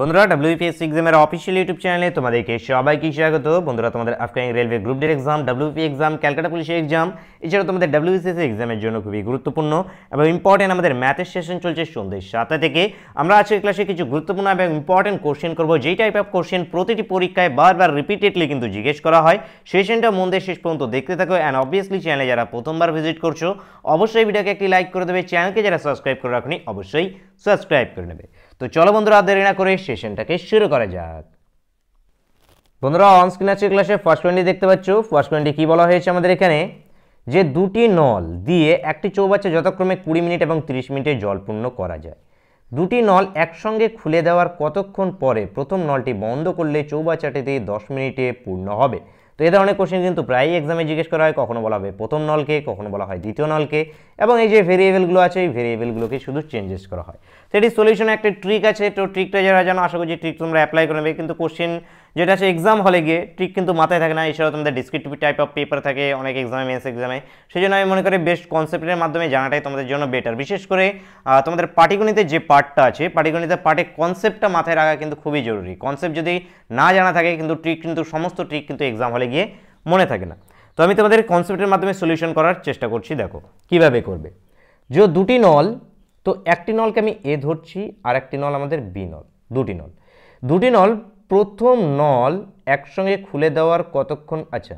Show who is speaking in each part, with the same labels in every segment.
Speaker 1: বন্ধুরা ডাব্লিউপিএসসি এক্সামের official YouTube চ্যানেলে তোমাদেরকে সবাইকে স্বাগত বন্ধুরা তোমাদের আপকামিং রেলওয়ে গ্রুপ ডির এক্সাম ডাব্লিউপি এক্সাম ক্যালকাটা পুলিশের এক্সাম এছাড়া তোমাদের ডাব্লিউসিএসসি এক্সামের জন্য খুবই গুরুত্বপূর্ণ এবং ইম্পর্টেন্ট আমাদের ম্যাথের সেশন চলছে সন্ধ্যে সাতটা থেকে আমরা আজকের ক্লাসে কিছু গুরুত্বপূর্ণ এবং ইম্পর্টেন্ট কোশ্চেন করব যেই টাইপ অফ কোশ্চেন প্রতিটি পরীক্ষায় বারবার রিপিটেডলি কিন্তু জিজ্ঞেস করা হয় সেশনটা মন দিয়ে শেষ পর্যন্ত দেখতে থাকো অ্যান্ড অবভিয়াসলি চ্যানেলে যারা প্রথমবার ভিজিট করছো অবশ্যই ভিডিওকে একটি লাইক করে দেবে চ্যানেলকে যারা সাবস্ক্রাইব করে রাখনি অবশ্যই সাবস্ক্রাইব করে নেবে তো চলো বন্ধুরা দেরি না করে সেশনটাকে শুরু করা যাক বন্ধুরা অনস্ক্রিন আছে ক্লাসে ফার্স্ট পয়েন্টটি দেখতে পাচ্ছ ফার্স্ট পয়েন্টে কী বলা হয়েছে আমাদের এখানে যে দুটি নল দিয়ে একটি চৌবাচ্চা যথাক্রমে কুড়ি মিনিট এবং ৩০ মিনিটে জল পূর্ণ করা যায় দুটি নল একসঙ্গে খুলে দেওয়ার কতক্ষণ পরে প্রথম নলটি বন্ধ করলে চৌবাচ্চাটিতে দশ মিনিটে পূর্ণ হবে তো এ ধরনের কোশ্চেন কিন্তু প্রায়ই এক্সামে জিজ্ঞেস করা হয় কখনো বলা হবে প্রথম নলকে কখনো বলা হয় দ্বিতীয় নলকে এবং এই যে ভেরিয়েবলগুলো আছে এই ভেরিয়েবলগুলোকে শুধু চেঞ্জেস করা হয় সেটি সলিউশনে একটা ট্রিক আছে তো ট্রিকটা যারা জানো আশা করছি ট্রিক তোমরা অ্যাপ্লাই করে নেবে কিন্তু কোশ্চেন যেটা আছে এক্সাম হলে গিয়ে ট্রিক কিন্তু মাথায় থাকে না এছাড়াও তোমাদের ডিসক্রিপটিভ টাইপ অফ পেপার থাকে অনেক এক্সামে মেন্স এক্সামে সেই জন্য আমি মনে করি বেস্ট কনসেপ্টের মাধ্যমে জানাটাই তোমাদের জন্য বেটার বিশেষ করে তোমাদের পাটিগণিতে যে পার্টটা আছে পাটিগণিতের পার্টে কনসেপ্টটা মাথায় রাখা কিন্তু খুবই জরুরি কনসেপ্ট যদি না জানা থাকে কিন্তু ট্রিক কিন্তু সমস্ত ট্রিক কিন্তু এক্সাম হলে গিয়ে মনে থাকে না তো আমি তোমাদের কনসেপ্টের মাধ্যমে সলিউশন করার চেষ্টা করছি দেখো কিভাবে করবে যে দুটি নল তো একটি নলকে আমি এ ধরছি আর একটি নল আমাদের বি নল দুটি নল দুটি নল প্রথম নল একসঙ্গে খুলে দেওয়ার কতক্ষণ আচ্ছা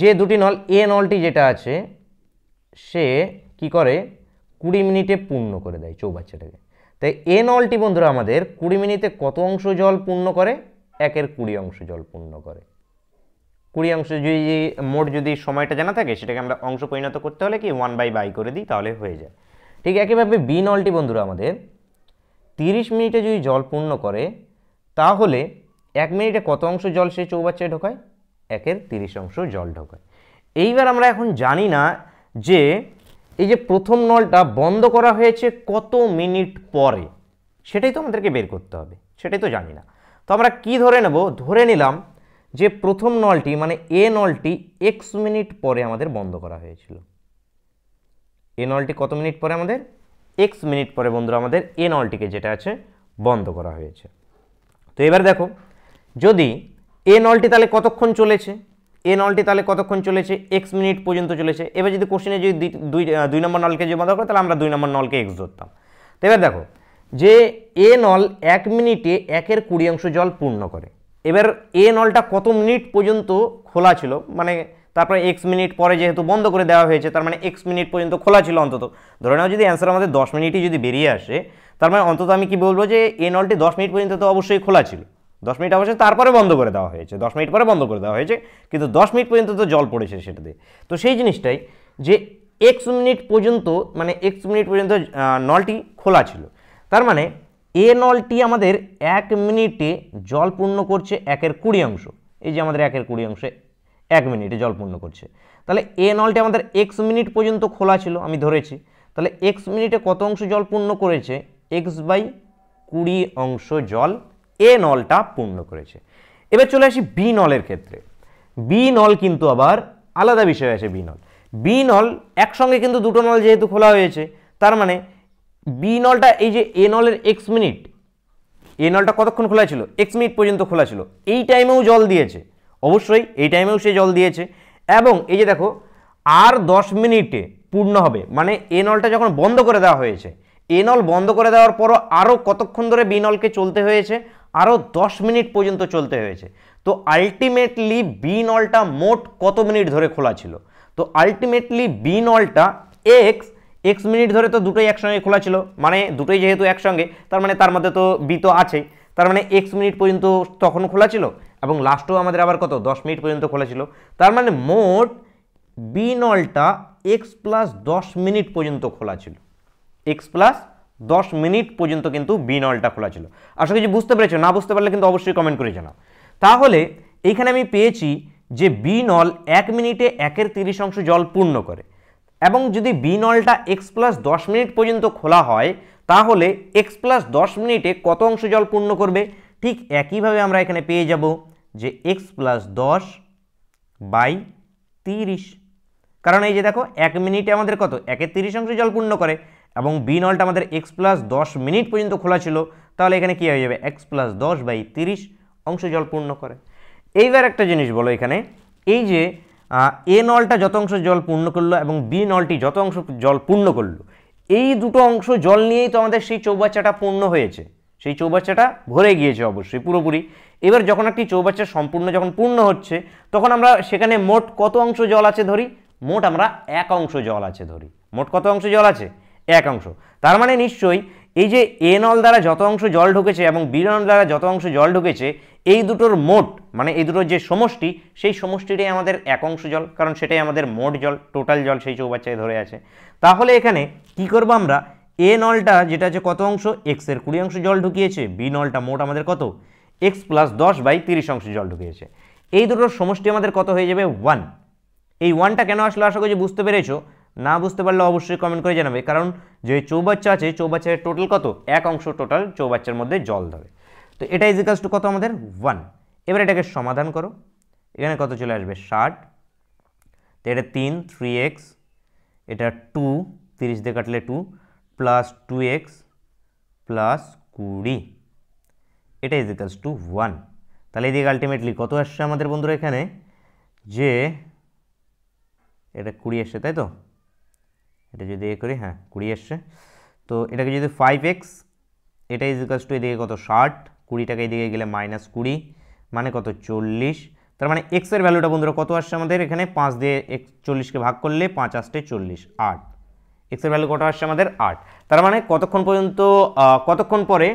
Speaker 1: যে দুটি নল এ নলটি যেটা আছে সে কি করে কুড়ি মিনিটে পূর্ণ করে দেয় চৌবাচ্চাটাকে তাই এ নলটি বন্ধুরা আমাদের কুড়ি মিনিটে কত অংশ জল পূর্ণ করে একের কুড়ি অংশ জল পূর্ণ করে কুড়ি অংশ যদি মোট যদি সময়টা জানা থাকে সেটাকে আমরা অংশ পরিণত করতে হলে কি ওয়ান বাই বাই করে দিই তাহলে হয়ে যায় ঠিক একইভাবে বি নলটি বন্ধুরা আমাদের 30 মিনিটে যদি জল পূর্ণ করে তাহলে এক মিনিটে কত অংশ জল সে চৌবাচ্চায় ঢোকায় একের তিরিশ অংশ জল ঢোকায় এইবার আমরা এখন জানি না যে এই যে প্রথম নলটা বন্ধ করা হয়েছে কত মিনিট পরে সেটাই তো আমাদেরকে বের করতে হবে সেটাই তো জানি না তো আমরা কি ধরে নেব ধরে নিলাম যে প্রথম নলটি মানে এ নলটি এক্স মিনিট পরে আমাদের বন্ধ করা হয়েছিল এ নলটি কত মিনিট পরে আমাদের এক্স মিনিট পরে বন্ধুরা আমাদের এ নলটিকে যেটা আছে বন্ধ করা হয়েছে তো এবার দেখো যদি এ নলটি তাহলে কতক্ষণ চলেছে এ নলটি তাহলে কতক্ষণ চলেছে এক্স মিনিট পর্যন্ত চলেছে এবার যদি কোশ্চেনে যদি দুই দুই নম্বর নলকে যদি বন্ধ করে তাহলে আমরা দুই নম্বর নলকে এক্স ধরতাম তো এবার দেখো যে এ নল এক মিনিটে একের কুড়ি অংশ জল পূর্ণ করে এবার এ নলটা কত মিনিট পর্যন্ত খোলা ছিল মানে তারপরে এক্স মিনিট পরে যেহেতু বন্ধ করে দেওয়া হয়েছে তার মানে এক্স মিনিট পর্যন্ত খোলা ছিল অন্তত ধরে নাও যদি অ্যান্সার আমাদের দশ মিনিটই যদি বেরিয়ে আসে তার মানে অন্তত আমি কি বলবো যে এ নলটি দশ মিনিট পর্যন্ত তো অবশ্যই খোলা ছিল দশ মিনিট অবশ্যই তারপরে বন্ধ করে দেওয়া হয়েছে দশ মিনিট পরে বন্ধ করে দেওয়া হয়েছে কিন্তু দশ মিনিট পর্যন্ত তো জল পড়েছে সেটাতে তো সেই জিনিসটাই যে এক্স মিনিট পর্যন্ত মানে এক্স মিনিট পর্যন্ত নলটি খোলা ছিল তার মানে এ নলটি আমাদের এক মিনিটে জল পূর্ণ করছে একের কুড়ি অংশ এই যে আমাদের একের কুড়ি অংশে এক মিনিটে জল পূর্ণ করছে তাহলে এ নলটি আমাদের এক্স মিনিট পর্যন্ত খোলা ছিল আমি ধরেছি তাহলে এক্স মিনিটে কত অংশ জল পূর্ণ করেছে এক্স বাই কুড়ি অংশ জল এ নলটা পূর্ণ করেছে এবার চলে আসি বি নলের ক্ষেত্রে বি নল কিন্তু আবার আলাদা বিষয় আছে বি নল বি নল একসঙ্গে কিন্তু দুটো নল যেহেতু খোলা হয়েছে তার মানে বি নলটা এই যে এ নলের এক্স মিনিট এ নলটা কতক্ষণ খোলা ছিল এক্স মিনিট পর্যন্ত খোলা ছিল এই টাইমেও জল দিয়েছে অবশ্যই এই টাইমেও সে জল দিয়েছে এবং এই যে দেখো আর দশ মিনিটে পূর্ণ হবে মানে এ নলটা যখন বন্ধ করে দেওয়া হয়েছে এ নল বন্ধ করে দেওয়ার পরও আরও কতক্ষণ ধরে বি নলকে চলতে হয়েছে আরও দশ মিনিট পর্যন্ত চলতে হয়েছে তো আলটিমেটলি বি নলটা মোট কত মিনিট ধরে খোলা ছিল তো আলটিমেটলি বি নলটা এক্স এক্স মিনিট ধরে তো দুটোই একসঙ্গে খোলা ছিল মানে দুটোই যেহেতু একসঙ্গে তার মানে তার মধ্যে তো বি তো আছেই তার মানে এক্স মিনিট পর্যন্ত তখন খোলা ছিল এবং লাস্টও আমাদের আবার কত দশ মিনিট পর্যন্ত খোলা ছিল তার মানে মোট বি নলটা এক্স প্লাস দশ মিনিট পর্যন্ত খোলা ছিল এক্স প্লাস দশ মিনিট পর্যন্ত কিন্তু বি নলটা খোলা ছিল আশা কিছু বুঝতে পেরেছো না বুঝতে পারলে কিন্তু অবশ্যই কমেন্ট করে জানাও তাহলে এইখানে আমি পেয়েছি যে বি নল এক মিনিটে একের তিরিশ অংশ জল পূর্ণ করে এবং যদি বি নলটা এক্স প্লাস দশ মিনিট পর্যন্ত খোলা হয় তাহলে এক্স প্লাস দশ মিনিটে কত অংশ জল পূর্ণ করবে ঠিক একইভাবে আমরা এখানে পেয়ে যাব যে এক্স প্লাস দশ বাই তিরিশ কারণ এই যে দেখো এক মিনিটে আমাদের কত একে তিরিশ অংশে জল পূর্ণ করে এবং বি নলটা আমাদের এক্স প্লাস দশ মিনিট পর্যন্ত খোলা ছিল তাহলে এখানে কী হয়ে যাবে এক্স প্লাস দশ বাই তিরিশ অংশ জল পূর্ণ করে এইবার একটা জিনিস বলো এখানে এই যে এ নলটা যত অংশ জল পূর্ণ করলো এবং বি নলটি যত অংশ জল পূর্ণ করলো এই দুটো অংশ জল নিয়েই তো আমাদের সেই চৌবাচ্চাটা পূর্ণ হয়েছে সেই চৌবাচ্চাটা ভরে গিয়েছে অবশ্যই পুরোপুরি এবার যখন একটি চৌবাচ্চা সম্পূর্ণ যখন পূর্ণ হচ্ছে তখন আমরা সেখানে মোট কত অংশ জল আছে ধরি মোট আমরা এক অংশ জল আছে ধরি মোট কত অংশ জল আছে এক অংশ তার মানে নিশ্চয়ই এই যে এ নল দ্বারা যত অংশ জল ঢুকেছে এবং বি নল দ্বারা যত অংশ জল ঢুকেছে এই দুটোর মোট মানে এই দুটোর যে সমষ্টি সেই সমষ্টিটাই আমাদের এক অংশ জল কারণ সেটাই আমাদের মোট জল টোটাল জল সেই চৌবাচ্চায় ধরে আছে তাহলে এখানে কি করবো আমরা এ নলটা যেটা আছে কত অংশ এক্সের কুড়ি অংশ জল ঢুকিয়েছে বি নলটা মোট আমাদের কত এক্স প্লাস দশ বাই তিরিশ অংশ জল ঢুকিয়েছে এই দুটোর সমষ্টি আমাদের কত হয়ে যাবে ওয়ান এই ওয়ানটা কেন আসলে আশা করছি বুঝতে পেরেছো না বুঝতে পারলে অবশ্যই কমেন্ট করে জানাবে কারণ যে চৌবাচ্চা আছে চৌবাচ্চার টোটাল কত এক অংশ টোটাল চৌবাচ্চার মধ্যে জল ধরে তো এটা ইজিকাস টু কত আমাদের ওয়ান এবার এটাকে সমাধান করো এখানে কত চলে আসবে ষাট তো এটা তিন থ্রি এক্স এটা টু তিরিশ দিয়ে কাটলে two plus two X plus কুড়ি এটা ইজ ইকালস টু ওয়ান তাহলে এদিকে আলটিমেটলি কত আসছে আমাদের বন্ধুরা এখানে যে এটা কুড়ি আসছে তাই তো এটা যদি এ করি হ্যাঁ কুড়ি আসছে তো এটাকে যদি ফাইভ এক্স এটা ইজ ইকালস টু এদিকে কত ষাট কুড়িটাকে এদিকে গেলে মাইনাস কুড়ি মানে কত চল্লিশ তার মানে এক্সের ভ্যালুটা বন্ধুরা কত আসছে আমাদের এখানে পাঁচ দিয়ে এক চল্লিশকে ভাগ করলে পাঁচ আসতে চল্লিশ আট এক্সের ভ্যালু কত আসছে আমাদের আট তার মানে কতক্ষণ পর্যন্ত কতক্ষণ পরে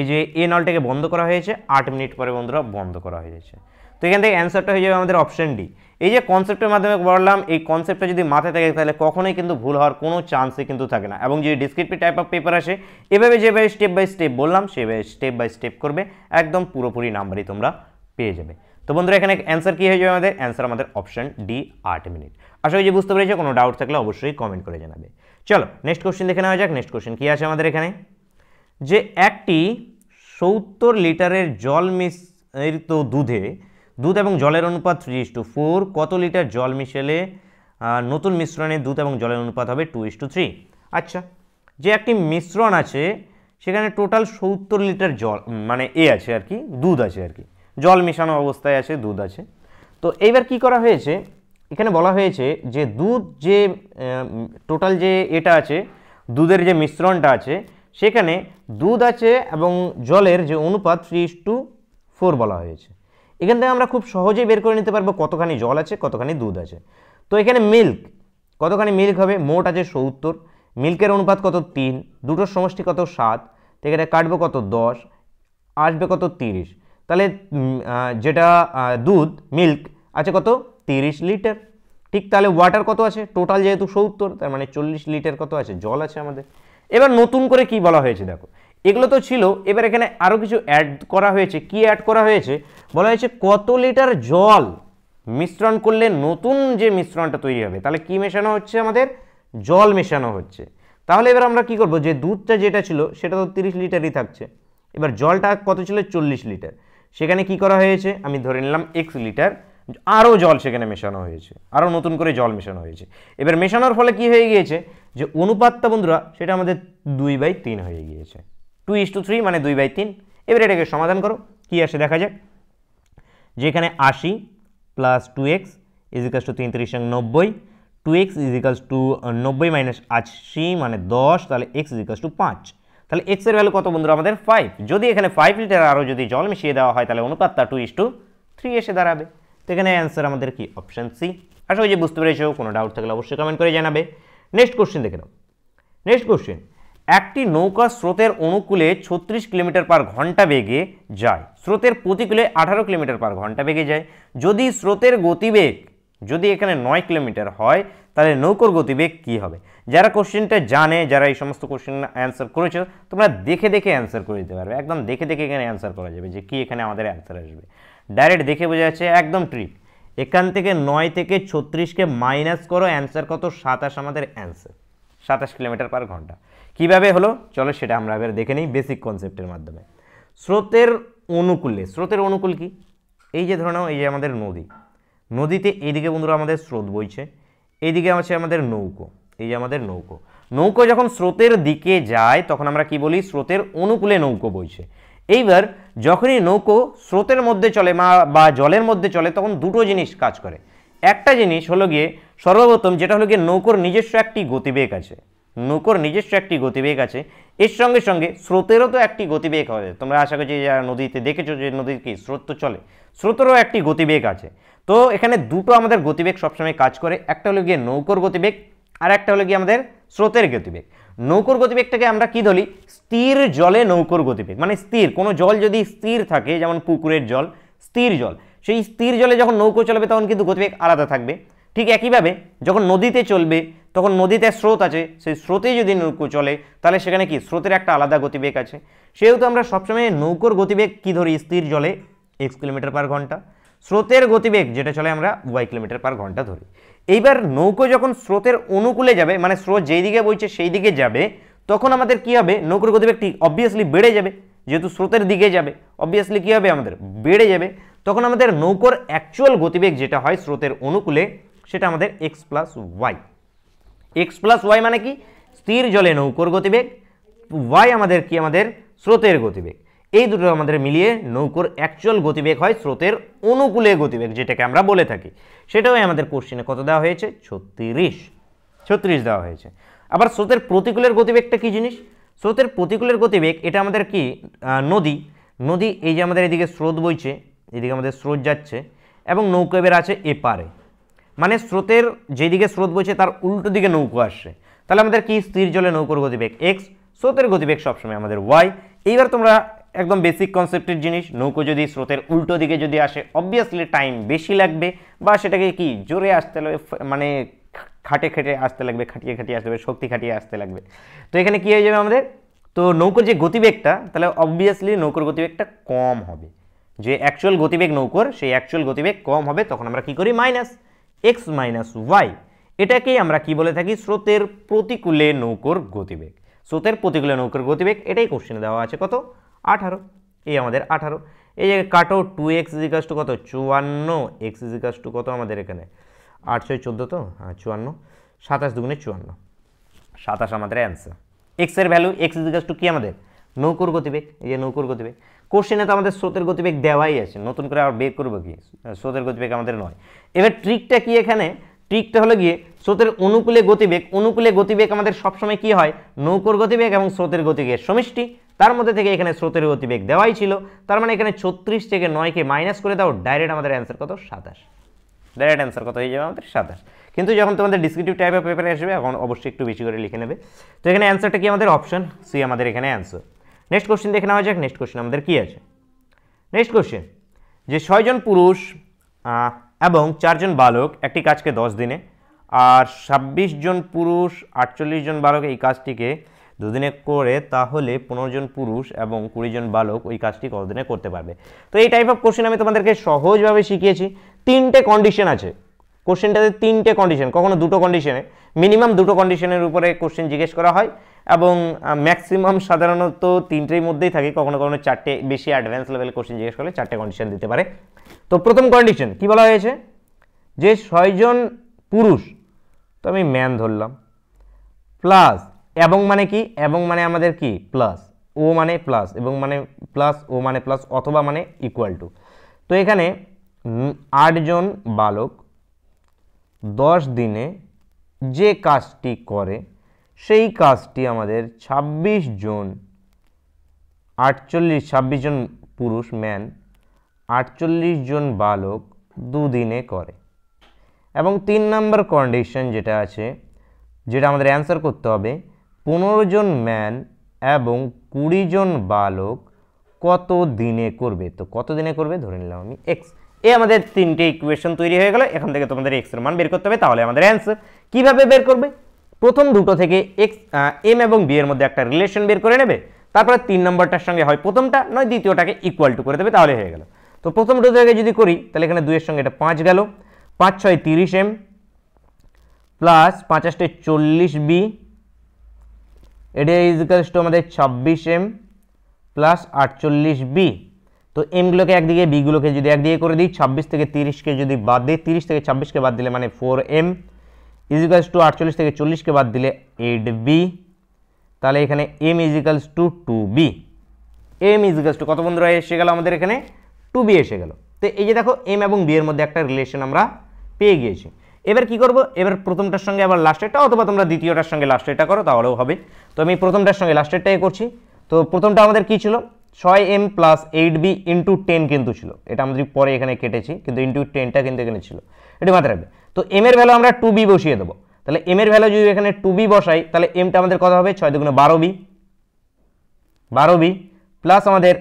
Speaker 1: এই যে এ নলটাকে বন্ধ করা হয়েছে আট মিনিট পরে বন্ধুরা বন্ধ করা হয়েছে তো এখান থেকে অ্যান্সারটা হয়ে যাবে আমাদের অপশান ডি এই যে কনসেপ্টের মাধ্যমে বললাম এই কনসেপ্টটা যদি মাথায় থাকে তাহলে কখনোই কিন্তু ভুল হওয়ার কোনো চান্সই কিন্তু থাকে না এবং যদি ডিসক্রিপটিভ টাইপ অফ পেপার আসে এভাবে যেভাবে স্টেপ বাই স্টেপ বললাম সেভাবে স্টেপ বাই স্টেপ করবে একদম পুরোপুরি নাম্বারই তোমরা পেয়ে যাবে তো বন্ধুরা এখানে অ্যান্সার কী হয়ে যাবে আমাদের অ্যান্সার আমাদের অপশান ডি আট মিনিট আশা করি যে বুঝতে পেরেছে কোনো ডাউট থাকলে অবশ্যই কমেন্ট করে জানাবে চলো নেক্সট কোশ্চেন দেখে নেওয়া যাক নেক্সট কোশ্চেন কী আছে আমাদের এখানে যে একটি সত্তর লিটারের জল মিশ্রিত দুধে দুধ এবং জলের অনুপাত থ্রি ইস টু ফোর কত লিটার জল মিশালে নতুন মিশ্রণে দুধ এবং জলের অনুপাত হবে টু ইস টু থ্রি আচ্ছা যে একটি মিশ্রণ আছে সেখানে টোটাল সত্তর লিটার জল মানে এ আছে আর কি দুধ আছে আর কি জল মেশানো অবস্থায় আছে দুধ আছে তো এইবার কি করা হয়েছে এখানে বলা হয়েছে যে দুধ যে টোটাল যে এটা আছে দুধের যে মিশ্রণটা আছে সেখানে দুধ আছে এবং জলের যে অনুপাত থ্রি টু ফোর বলা হয়েছে এখান থেকে আমরা খুব সহজেই বের করে নিতে পারবো কতখানি জল আছে কতখানি দুধ আছে তো এখানে মিল্ক কতখানি মিল্ক হবে মোট আছে সত্তর মিল্কের অনুপাত কত তিন দুটোর সমষ্টি কত সাত এখানে কাটবো কত দশ আসবে কত তিরিশ তাহলে যেটা দুধ মিল্ক আছে কত তিরিশ লিটার ঠিক তাহলে ওয়াটার কত আছে টোটাল যেহেতু সত্তর তার মানে চল্লিশ লিটার কত আছে জল আছে আমাদের এবার নতুন করে কি বলা হয়েছে দেখো এগুলো তো ছিল এবার এখানে আরও কিছু অ্যাড করা হয়েছে কি অ্যাড করা হয়েছে বলা হয়েছে কত লিটার জল মিশ্রণ করলে নতুন যে মিশ্রণটা তৈরি হবে তাহলে কি মেশানো হচ্ছে আমাদের জল মেশানো হচ্ছে তাহলে এবার আমরা কি করব যে দুধটা যেটা ছিল সেটা তো তিরিশ লিটারই থাকছে এবার জলটা কত ছিল চল্লিশ লিটার সেখানে কি করা হয়েছে আমি ধরে নিলাম এক্স লিটার আরও জল সেখানে মেশানো হয়েছে আরও নতুন করে জল মেশানো হয়েছে এবার মেশানোর ফলে কি হয়ে গিয়েছে যে অনুপাতটা বন্ধুরা সেটা আমাদের দুই বাই তিন হয়ে গিয়েছে টু ইস টু থ্রি মানে দুই বাই তিন এবার এটাকে সমাধান করো কি আসে দেখা যাক যেখানে আশি প্লাস টু এক্স ইজিকাস টু তিন তিরিশ নব্বই টু এক্স ইজিকাস টু নব্বই মাইনাস আশি মানে দশ তাহলে এক্স ইজিকাস টু পাঁচ তাহলে এক্সের ভ্যালু কত বন্ধুরা আমাদের ফাইভ যদি এখানে ফাইভ লিটার আরও যদি জল মিশিয়ে দেওয়া হয় তাহলে অনুপাতটা টু ইস টু থ্রি এসে দাঁড়াবে তো এখানে অ্যান্সার আমাদের কি অপশান সি আশা করি যে বুঝতে পেরেছো কোনো ডাউট থাকলে অবশ্যই কমেন্ট করে জানাবে নেক্সট কোশ্চেন দেখে নাও নেক্সট কোশ্চেন একটি নৌকা স্রোতের অনুকূলে ছত্রিশ কিলোমিটার পার ঘন্টা বেগে যায় স্রোতের প্রতিকূলে আঠারো কিলোমিটার পার ঘন্টা বেগে যায় যদি স্রোতের গতিবেগ যদি এখানে নয় কিলোমিটার হয় তাহলে নৌকোর গতিবেগ কি হবে যারা কোশ্চেনটা জানে যারা এই সমস্ত কোশ্চেন অ্যান্সার করেছো তোমরা দেখে দেখে অ্যান্সার করে দিতে পারবে একদম দেখে দেখে এখানে অ্যান্সার করা যাবে যে কি এখানে আমাদের অ্যান্সার আসবে ডাইরেক্ট দেখে বোঝা যাচ্ছে একদম ট্রিক এখান থেকে নয় থেকে ছত্রিশকে মাইনাস করো অ্যান্সার কত সাতাশ আমাদের অ্যান্সার সাতাশ কিলোমিটার পার ঘন্টা কিভাবে হলো চলো সেটা আমরা এবার দেখে নিই বেসিক কনসেপ্টের মাধ্যমে স্রোতের অনুকূলে স্রোতের অনুকূল কি এই যে ধরে নাও এই যে আমাদের নদী নদীতে এইদিকে বন্ধুরা আমাদের স্রোত বইছে এইদিকে আছে আমাদের নৌকো এই যে আমাদের নৌকো নৌকো যখন স্রোতের দিকে যায় তখন আমরা কি বলি স্রোতের অনুকূলে নৌকো বইছে এইবার যখনই নৌকো স্রোতের মধ্যে চলে বা জলের মধ্যে চলে তখন দুটো জিনিস কাজ করে একটা জিনিস হলো গিয়ে সর্বপ্রথম যেটা হলো গিয়ে নৌকোর নিজস্ব একটি গতিবেগ আছে নৌকোর নিজস্ব একটি গতিবেগ আছে এর সঙ্গে সঙ্গে স্রোতেরও তো একটি গতিবেগ হবে তোমরা আশা করছি যারা নদীতে দেখেছো যে নদীর কি স্রোত তো চলে স্রোতেরও একটি গতিবেগ আছে তো এখানে দুটো আমাদের গতিবেগ সবসময় কাজ করে একটা হলো গিয়ে নৌকোর গতিবেগ আর একটা হলো গিয়ে আমাদের স্রোতের গতিবেগ নৌকোর গতিবেগটাকে আমরা কি ধরি স্থির জলে নৌকোর গতিবেগ মানে স্থির কোনো জল যদি স্থির থাকে যেমন পুকুরের জল স্থির জল সেই স্থির জলে যখন নৌকো চলবে তখন কিন্তু গতিবেগ আলাদা থাকবে ঠিক একইভাবে যখন নদীতে চলবে তখন নদীতে স্রোত আছে সেই স্রোতে যদি নৌকো চলে তাহলে সেখানে কি স্রোতের একটা আলাদা গতিবেগ আছে সেহেতু আমরা সবসময় নৌকোর গতিবেগ কী ধরি স্থির জলে এক্স কিলোমিটার পার ঘন্টা স্রোতের গতিবেগ যেটা চলে আমরা ওয়াই কিলোমিটার পার ঘন্টা ধরি এইবার নৌকো যখন স্রোতের অনুকূলে যাবে মানে স্রোত যেই দিকে বইছে সেই দিকে যাবে তখন আমাদের কি হবে নৌকোর গতিবেগটি অবভিয়াসলি বেড়ে যাবে যেহেতু স্রোতের দিকে যাবে অবভিয়াসলি কী হবে আমাদের বেড়ে যাবে তখন আমাদের নৌকোর অ্যাকচুয়াল গতিবেগ যেটা হয় স্রোতের অনুকূলে সেটা আমাদের X plus Y X plus Y মানে কি স্থির জলে নৌকোর গতিবেগ ওয়াই আমাদের কি আমাদের স্রোতের গতিবেগ এই দুটো আমাদের মিলিয়ে নৌকোর অ্যাকচুয়াল গতিবেগ হয় স্রোতের অনুকূলে গতিবেগ যেটাকে আমরা বলে থাকি সেটাও আমাদের কোশ্চিনে কত দেওয়া হয়েছে ছত্রিশ ছত্রিশ দেওয়া হয়েছে আবার স্রোতের প্রতিকূলের গতিবেগটা কী জিনিস স্রোতের প্রতিকূলের গতিবেগ এটা আমাদের কি নদী নদী এই যে আমাদের এদিকে স্রোত বইছে এদিকে আমাদের স্রোত যাচ্ছে এবং নৌকো এবার আছে এপারে মানে স্রোতের যেদিকে স্রোত বইছে তার উল্টো দিকে নৌকো আসছে তাহলে আমাদের কি স্থির জলে নৌকোর গতিবেগ এক্স স্রোতের গতিবেগ সবসময় আমাদের ওয়াই এইবার তোমরা একদম বেসিক কনসেপ্টের জিনিস নৌকো যদি স্রোতের উল্টো দিকে যদি আসে অবভিয়াসলি টাইম বেশি লাগবে বা সেটাকে কি জোরে আসতে মানে খাটে খেটে আসতে লাগবে খাটিয়ে খাটিয়ে আসতে লাগবে শক্তি খাটিয়ে আসতে লাগবে তো এখানে কী হয়ে যাবে আমাদের তো নৌকোর যে গতিবেগটা তাহলে অবভিয়াসলি নৌকোর গতিবেগটা কম হবে যে অ্যাকচুয়াল গতিবেগ নৌকোর সেই অ্যাকচুয়াল গতিবেগ কম হবে তখন আমরা কি করি মাইনাস এক্স মাইনাস ওয়াই এটাকেই আমরা কি বলে থাকি স্রোতের প্রতিকূলে নৌকোর গতিবেগ স্রোতের প্রতিকূলে নৌকোর গতিবেগ এটাই কোশ্চেনে দেওয়া আছে কত আঠারো এই আমাদের আঠারো এই যে কাটো টু এক্স ইজিকাস টু কত চুয়ান্ন এক্স ইজিকাস টু কত আমাদের এখানে আটশো চোদ্দো তো হ্যাঁ চুয়ান্ন সাতাশ দুগুণে চুয়ান্ন সাতাশ আমাদের অ্যান্সার এক্সের ভ্যালু এক্স ইজিকাস টু কী আমাদের নৌকুর গতিবেগ এই যে নৌকোর গতিবেগ কোশ্চেনে তো আমাদের স্রোতের গতিবেগ দেওয়াই আছে নতুন করে আবার বের করবো কি স্রোতের গতিবেগ আমাদের নয় এবার ট্রিকটা কি এখানে ট্রিকটা হলো গিয়ে স্রোতের অনুকূলে গতিবেগ অনুকূলে গতিবেগ আমাদের সবসময় কি হয় নৌকর গতিবেগ এবং স্রোতের গতিবেগের সমষ্টি তার মধ্যে থেকে এখানে স্রোতের গতিবেগ দেওয়াই ছিল তার মানে এখানে ছত্রিশ থেকে নয়কে মাইনাস করে দাও ডাইরেক্ট আমাদের অ্যান্সার কত সাতাশ ডাইরেক্ট অ্যান্সার কত হয়ে যাবে আমাদের সাতাশ কিন্তু যখন তোমাদের ডিসক্রিপটিভ টাইপের পেপারে আসবে এখন অবশ্যই একটু বেশি করে লিখে নেবে তো এখানে অ্যান্সারটা কি আমাদের অপশন সি আমাদের এখানে অ্যান্সার নেক্সট কোশ্চেন দেখে নেওয়া যাক নেক্সট কোশ্চেন আমাদের কী আছে নেক্সট কোশ্চেন যে ছয়জন পুরুষ এবং চারজন বালক একটি কাজকে দশ দিনে আর ছাব্বিশ জন পুরুষ আটচল্লিশ জন বালক এই কাজটিকে দুদিনে করে তাহলে পনেরো জন পুরুষ এবং কুড়ি জন বালক ওই কাজটি কতদিনে করতে পারবে তো এই টাইপ অফ কোশ্চেন আমি তোমাদেরকে সহজভাবে শিখিয়েছি তিনটে কন্ডিশন আছে কোশ্চেনটাতে তিনটে কন্ডিশন কখনো দুটো কন্ডিশনে মিনিমাম দুটো কন্ডিশনের উপরে কোশ্চেন জিজ্ঞেস করা হয় এবং ম্যাক্সিমাম সাধারণত তিনটের মধ্যেই থাকে কখনো কখনো চারটে বেশি অ্যাডভান্স লেভেল কোশ্চেন জিজ্ঞেস করলে চারটে কন্ডিশন দিতে পারে তো প্রথম কন্ডিশন কি বলা হয়েছে যে ছয়জন পুরুষ তো আমি ম্যান ধরলাম প্লাস এবং মানে কি এবং মানে আমাদের কি প্লাস ও মানে প্লাস এবং মানে প্লাস ও মানে প্লাস অথবা মানে ইকুয়াল টু তো এখানে আটজন বালক দশ দিনে যে কাজটি করে সেই কাজটি আমাদের ২৬ জন আটচল্লিশ ছাব্বিশ জন পুরুষ ম্যান আটচল্লিশ জন বালক দুদিনে করে এবং তিন নম্বর কন্ডিশন যেটা আছে যেটা আমাদের অ্যান্সার করতে হবে পনেরো জন ম্যান এবং কুড়ি জন বালক কত দিনে করবে তো কত দিনে করবে ধরে নিলাম আমি এক্স এ আমাদের তিনটে ইকুয়েশন তৈরি হয়ে গেল এখান থেকে তোমাদের এক্সের মান বের করতে হবে তাহলে আমাদের অ্যান্সার কীভাবে বের করবে প্রথম দুটো থেকে এক্স এম এবং বি এর মধ্যে একটা রিলেশন বের করে নেবে তারপরে তিন নম্বরটার সঙ্গে হয় প্রথমটা নয় দ্বিতীয়টাকে ইকুয়াল টু করে দেবে তাহলে হয়ে গেল তো প্রথম দুটো থেকে যদি করি তাহলে এখানে দুইয়ের সঙ্গে এটা পাঁচ গেল পাঁচ ছয় তিরিশ এম প্লাস আষ্টে চল্লিশ বি এরিয়া ইজিক্যালস টু আমাদের ছাব্বিশ এম প্লাস আটচল্লিশ বি তো এমগুলোকে একদিকে বিগুলোকে যদি একদিকে করে দিই ছাব্বিশ থেকে তিরিশকে যদি বাদ দিই তিরিশ থেকে ছাব্বিশকে বাদ দিলে মানে ফোর এম ইজিক্যালস টু আটচল্লিশ থেকে চল্লিশকে বাদ দিলে এইট বি তাহলে এখানে M equals to two B M equals to কত বন্ধুরা এসে গেল আমাদের এখানে টু বি এসে গেল তো এই যে দেখো এম এবং বি এর মধ্যে একটা রিলেশন আমরা পেয়ে গিয়েছি এবার কি করব এবার প্রথমটার সঙ্গে আবার লাস্টেরটা অথবা তোমরা দ্বিতীয়টার সঙ্গে লাস্টেরটা করো তাহলেও হবে তো আমি প্রথমটার সঙ্গে লাস্টেরটাই করছি তো প্রথমটা আমাদের কি ছিল ছয় M plus eight B into ten কিন্তু ছিল এটা আমাদের পরে এখানে কেটেছি কিন্তু ইন্টু টেনটা কিন্তু এখানে ছিল এটি মাথায় রাখবে তো এম এর ভ্যালু আমরা টু বি বসিয়ে দেবো তাহলে এম এর ভ্যালু যদি এখানে টু বি বসাই তাহলে এমটা আমাদের কত হবে ছয় দুগুণে বারো বি বারো বি প্লাস আমাদের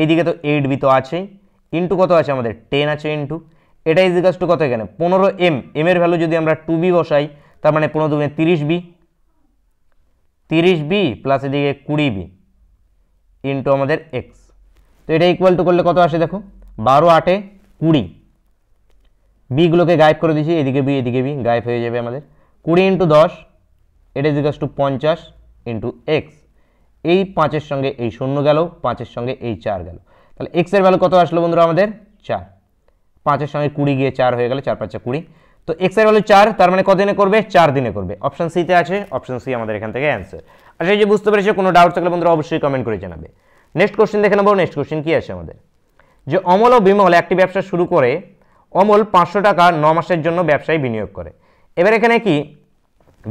Speaker 1: এইদিকে তো এইট বি তো আছেই ইন্টু কত আছে আমাদের টেন আছে ইন্টু এটা ইজ টু কত এখানে পনেরো এম এম এর ভ্যালু যদি আমরা টু বি বসাই তার মানে পনেরো দুগুণে তিরিশ বি তিরিশ বি প্লাস এদিকে কুড়ি বি ইন্টু আমাদের এক্স তো এটা ইকুয়াল টু করলে কত আসে দেখো বারো আটে কুড়ি বিগুলোকে গায়েব করে দিয়েছি এদিকে বি এদিকে বি গায়েব হয়ে যাবে আমাদের কুড়ি ইন্টু দশ এটা ইজ টু পঞ্চাশ ইন্টু এক্স এই পাঁচের সঙ্গে এই শূন্য গেল পাঁচের সঙ্গে এই চার গেল তাহলে এক্সের ভ্যালু কত আসলো বন্ধুরা আমাদের চার পাঁচের সঙ্গে কুড়ি গিয়ে চার হয়ে গেলে চার পাঁচে কুড়ি তো এক্সের ভ্যালু চার তার মানে কদিনে করবে চার দিনে করবে অপশান সিতে আছে অপশান সি আমাদের এখান থেকে অ্যান্সার আচ্ছা এই যে বুঝতে পেরেছে কোনো ডাউট থাকলে বন্ধুরা অবশ্যই কমেন্ট করে জানাবে নেক্সট কোশ্চেন দেখে নেবো নেক্সট কোশ্চেন কী আছে আমাদের যে অমল ও বিমল একটি ব্যবসা শুরু করে অমল পাঁচশো টাকা ন মাসের জন্য ব্যবসায় বিনিয়োগ করে এবার এখানে কি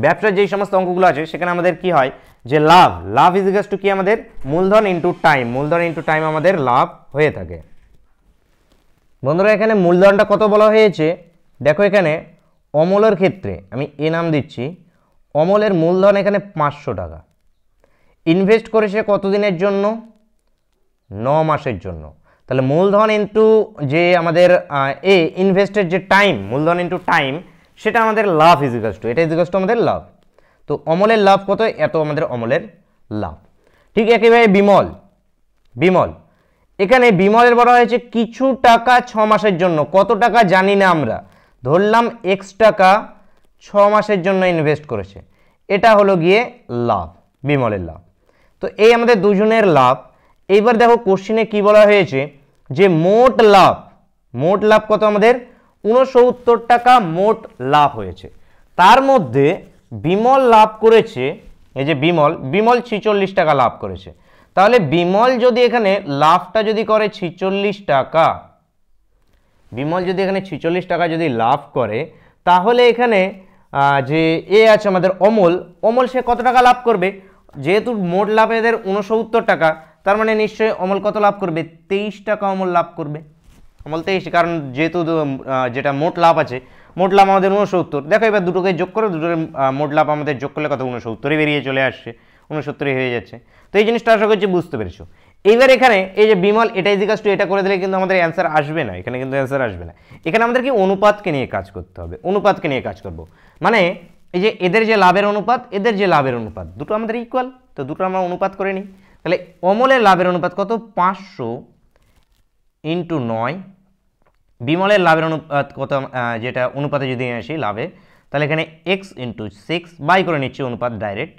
Speaker 1: ব্যবসার যেই সমস্ত অঙ্কগুলো আছে সেখানে আমাদের কি হয় যে লাভ লাভ ইজ টু কি আমাদের মূলধন ইন্টু টাইম মূলধন ইন্টু টাইম আমাদের লাভ হয়ে থাকে বন্ধুরা এখানে মূলধনটা কত বলা হয়েছে দেখো এখানে অমলের ক্ষেত্রে আমি এ নাম দিচ্ছি অমলের মূলধন এখানে পাঁচশো টাকা ইনভেস্ট করেছে কতদিনের জন্য ন মাসের জন্য তাহলে মূলধন ইন্টু যে আমাদের এ ইনভেস্টের যে টাইম মূলধন ইন্টু টাইম সেটা আমাদের লাভ ইজিকাস টু এটা ইজিকাস টু আমাদের লাভ তো অমলের লাভ কত এত আমাদের অমলের লাভ ঠিক একইভাবে বিমল বিমল এখানে বিমলের বলা হয়েছে কিছু টাকা ছ মাসের জন্য কত টাকা জানি না আমরা ধরলাম এক্স টাকা ছ মাসের জন্য ইনভেস্ট করেছে এটা হলো গিয়ে লাভ বিমলের লাভ তো এই আমাদের দুজনের লাভ এইবার দেখো কোশ্চিনে কি বলা হয়েছে যে মোট লাভ মোট লাভ কত আমাদের উনসত্তর টাকা মোট লাভ হয়েছে তার মধ্যে বিমল লাভ করেছে এই যে বিমল বিমল ছিচল্লিশ টাকা লাভ করেছে তাহলে বিমল যদি এখানে লাভটা যদি করে ছিচল্লিশ টাকা বিমল যদি এখানে ছিচল্লিশ টাকা যদি লাভ করে তাহলে এখানে যে এ আছে আমাদের অমল অমল সে কত টাকা লাভ করবে যেহেতু মোট লাভ এদের উনসত্তর টাকা তার মানে নিশ্চয়ই অমল কত লাভ করবে তেইশ টাকা অমল লাভ করবে অমল তেইশ কারণ যেহেতু যেটা মোট লাভ আছে মোট লাভ আমাদের উনসত্তর দেখো এবার দুটোকে যোগ করে দুটোকে মোট লাভ আমাদের যোগ করলে কত উনসত্তরই বেরিয়ে চলে আসছে উনসত্তরই হয়ে যাচ্ছে তো এই জিনিসটা আশা করছি বুঝতে পেরেছো এইবার এখানে এই যে বিমল এটাই ইজিকাস টু এটা করে দিলে কিন্তু আমাদের অ্যান্সার আসবে না এখানে কিন্তু অ্যান্সার আসবে না এখানে আমাদেরকে অনুপাতকে নিয়ে কাজ করতে হবে অনুপাতকে নিয়ে কাজ করব মানে এই যে এদের যে লাভের অনুপাত এদের যে লাভের অনুপাত দুটো আমাদের ইকুয়াল তো দুটো আমরা অনুপাত করে নিই তাহলে অমলের লাভের অনুপাত কত পাঁচশো ইন্টু নয় বিমলের লাভের অনুপাত কত যেটা অনুপাতে যদি আসি লাভে তাহলে এখানে এক্স ইন্টু সিক্স বাই করে নিচ্ছি অনুপাত ডাইরেক্ট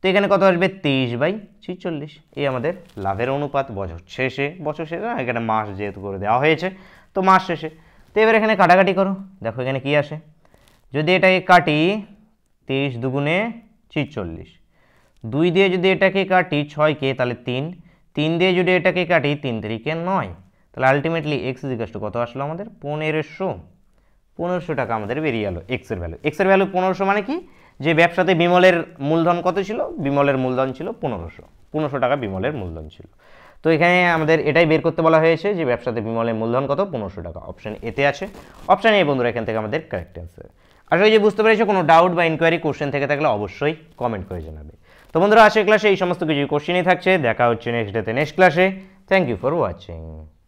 Speaker 1: তো এখানে কত আসবে তেইশ বাই ছিচল্লিশ এই আমাদের লাভের অনুপাত বছর শেষে বছর শেষে না এখানে মাস যেহেতু করে দেওয়া হয়েছে তো মাস শেষে তো এবার এখানে কাটাকাটি করো দেখো এখানে কি আসে যদি এটাকে কাটি তেইশ দুগুণে ছিচল্লিশ দুই দিয়ে যদি এটাকে কাটি ছয়কে তাহলে তিন তিন দিয়ে যদি এটাকে কাটি তিন তারিখে নয় তাহলে আলটিমেটলি এক্স জিজ্ঞাসটা কত আসলো আমাদের পনেরোশো পনেরোশো টাকা আমাদের বেরিয়ে গেলো এক্সের ভ্যালু এক্সের ভ্যালু পনেরোশো মানে কি যে ব্যবসাতে বিমলের মূলধন কত ছিল বিমলের মূলধন ছিল পনেরোশো পনেরোশো টাকা বিমলের মূলধন ছিল তো এখানে আমাদের এটাই বের করতে বলা হয়েছে যে ব্যবসাতে বিমলের মূলধন কত পনেরোশো টাকা অপশান এতে আছে অপশান এ বন্ধুরা এখান থেকে আমাদের কারেক্ট অ্যান্সার আসলে যে বুঝতে পেরেছো কোনো ডাউট বা ইনকোয়ারি কোশ্চেন থেকে থাকলে অবশ্যই কমেন্ট করে জানাবে তো বন্ধুরা আজকের ক্লাসে এই সমস্ত কিছু কোশ্চেনই থাকছে দেখা হচ্ছে নেক্সট ডেতে নেক্সট ক্লাসে থ্যাংক ইউ ফর ওয়াচিং